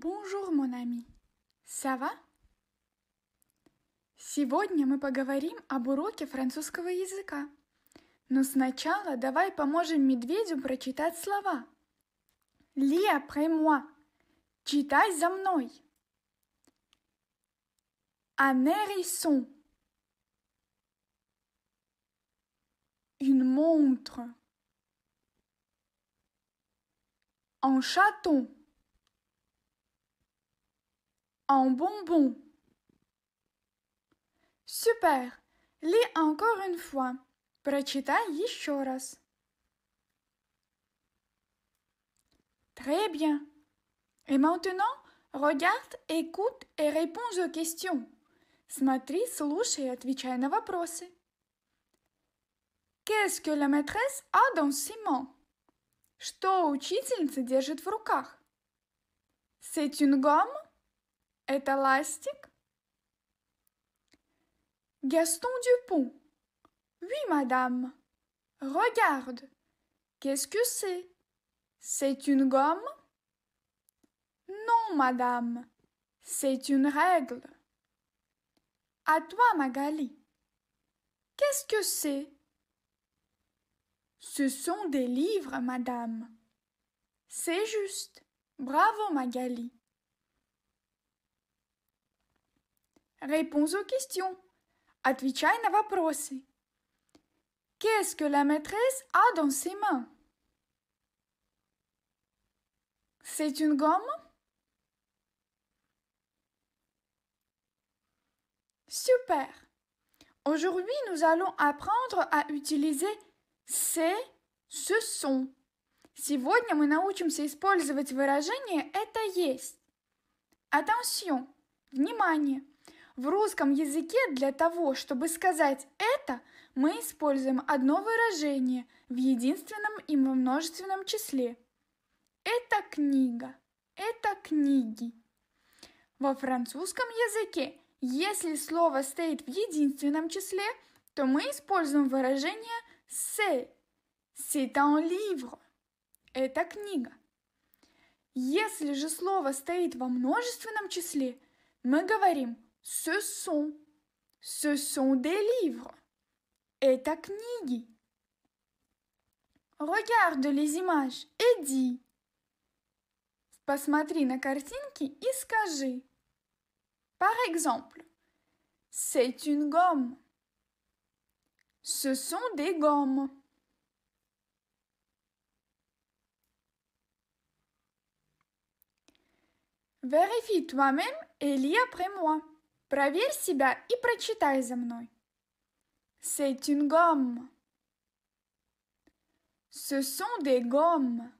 Бонжур, mon ami. Ça Сегодня мы поговорим об уроке французского языка. Но сначала давай поможем медведю прочитать слова. Ли après moi. Читай за мной. Un hérisson. Une montre. Un chaton. Un bonbon. Super. Lis encore une fois. Прочитай еще раз. Très bien. Et maintenant, regarde, écoute et réponds aux questions. Смотри, слушай et отвечай на вопросы. Qu'est-ce que la maîtresse a dans ses mains? Что учительница держит в руках? C'est une gomme? est élastique Gaston Dupont. Oui, madame. Regarde. Qu'est-ce que c'est C'est une gomme Non, madame. C'est une règle. À toi, Magali. Qu'est-ce que c'est Ce sont des livres, madame. C'est juste. Bravo, Magali. Réponse aux questions. Отвечай на вопросы. Qu'est-ce que la maîtresse a dans ses mains C'est une gomme Super Aujourd'hui, nous allons apprendre à utiliser ces ce sont. Сегодня мы научимся использовать выражение «это есть». Attention! Внимание! В русском языке для того, чтобы сказать «это», мы используем одно выражение в единственном и во множественном числе. Это книга. Это книги. Во французском языке, если слово стоит в единственном числе, то мы используем выражение «c'est». «C'est un livre». Это книга. Если же слово стоит во множественном числе, мы говорим – Ce sont. Ce sont des livres. Et ta knigi. Regarde les images et dis. Посмотри на картинки и скажи. Par exemple, c'est une gomme. Ce sont des gommes. Vérifie toi-même et lis après moi себя и прочитай C'est une gomme. Ce sont des gommes.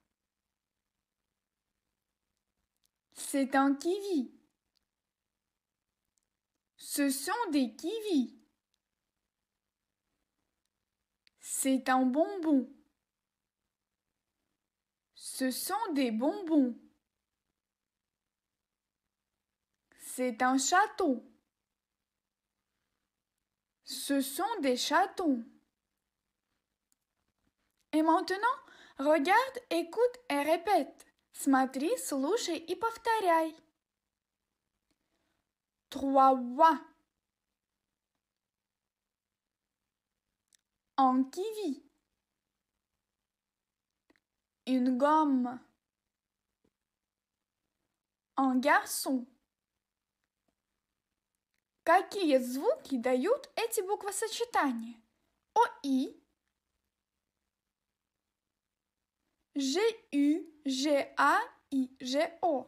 C'est un kiwi. Ce sont des kiwis. C'est un bonbon. Ce sont des bonbons. C'est un château. Ce sont des chatons. Et maintenant, regarde, écoute et répète. Смотри, слушай и повторяй. Trois. Un kiwi. Une gomme. Un garçon. Какие звуки дают эти буквосочетания? ОИ, ЖЮ, ЖА и ЖО. А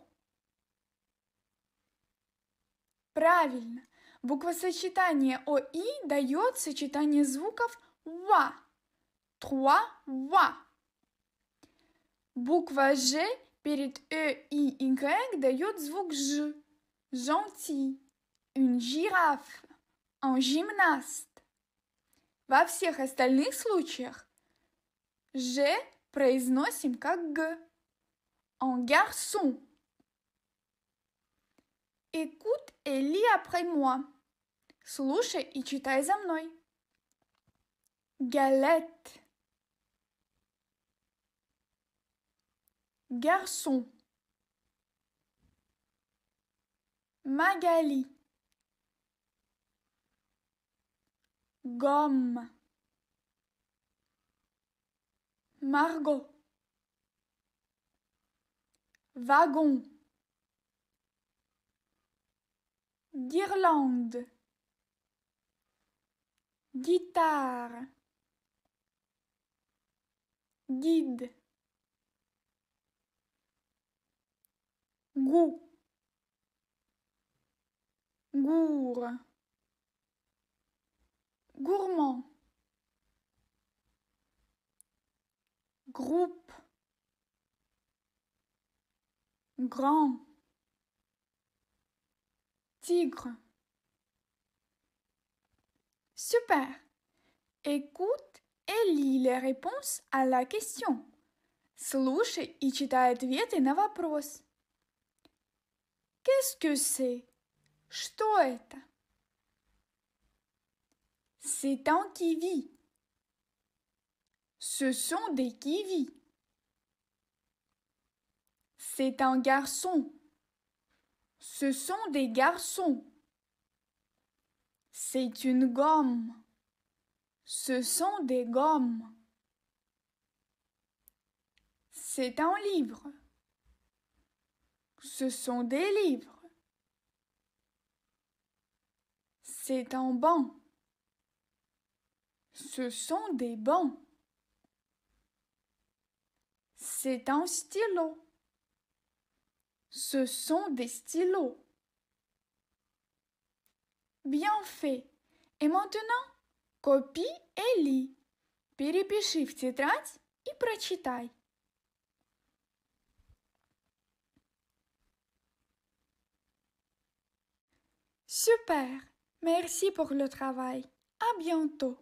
Правильно. Буквосочетание ОИ дает сочетание звуков ва. Туа, ва. Буква Ж перед Э и Y дает звук Ж. Жанти. une girafe, un gymnaste. les autres cas, « случаях est произносим comme « g ». Un garçon. Écoute et lis après moi. Слушай et lis за moi. Galette. Garçon. Magali. gomme Margot wagon guirlande guitare guide goût gour gourmand, groupe, grand, tigre. Super. Écoute et lis les réponses à la question. Слушай и читай ответы на вопрос. Qu'est-ce que c'est? Что это? C'est un kiwi. Ce sont des kiwis. C'est un garçon. Ce sont des garçons. C'est une gomme. Ce sont des gommes. C'est un livre. Ce sont des livres. C'est un banc. Ce sont des bons. C'est un stylo. Ce sont des stylos. Bien fait. Et maintenant, copie et lis. Перепиши в тетрадь и прочитай. Super. Merci pour le travail. À bientôt.